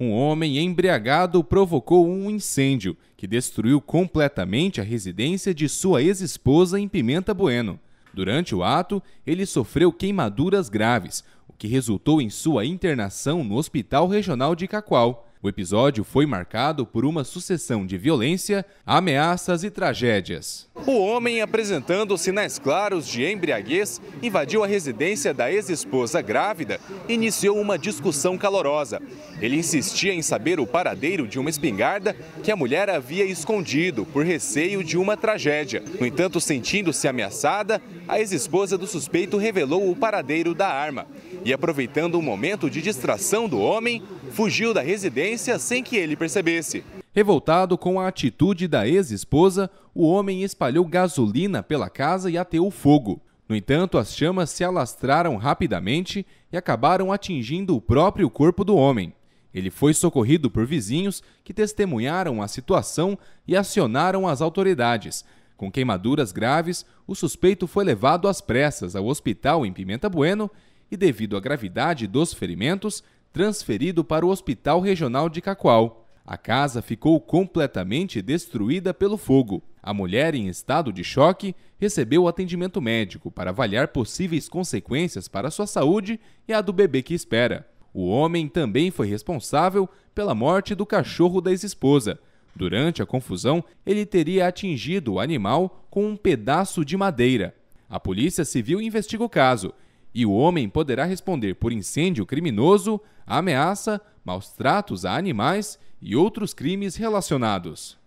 um homem embriagado provocou um incêndio que destruiu completamente a residência de sua ex-esposa em Pimenta Bueno. Durante o ato, ele sofreu queimaduras graves, o que resultou em sua internação no Hospital Regional de Cacoal. O episódio foi marcado por uma sucessão de violência, ameaças e tragédias. O homem, apresentando sinais claros de embriaguez, invadiu a residência da ex-esposa grávida e iniciou uma discussão calorosa. Ele insistia em saber o paradeiro de uma espingarda que a mulher havia escondido por receio de uma tragédia. No entanto, sentindo-se ameaçada, a ex-esposa do suspeito revelou o paradeiro da arma e, aproveitando o um momento de distração do homem, fugiu da residência sem que ele percebesse. Revoltado com a atitude da ex-esposa, o homem espalhou gasolina pela casa e ateou fogo. No entanto, as chamas se alastraram rapidamente e acabaram atingindo o próprio corpo do homem. Ele foi socorrido por vizinhos que testemunharam a situação e acionaram as autoridades. Com queimaduras graves, o suspeito foi levado às pressas ao hospital em Pimenta Bueno e, devido à gravidade dos ferimentos, transferido para o Hospital Regional de Cacoal. A casa ficou completamente destruída pelo fogo. A mulher, em estado de choque, recebeu atendimento médico para avaliar possíveis consequências para sua saúde e a do bebê que espera. O homem também foi responsável pela morte do cachorro da ex-esposa. Durante a confusão, ele teria atingido o animal com um pedaço de madeira. A Polícia Civil investiga o caso e o homem poderá responder por incêndio criminoso, ameaça, maus tratos a animais e outros crimes relacionados.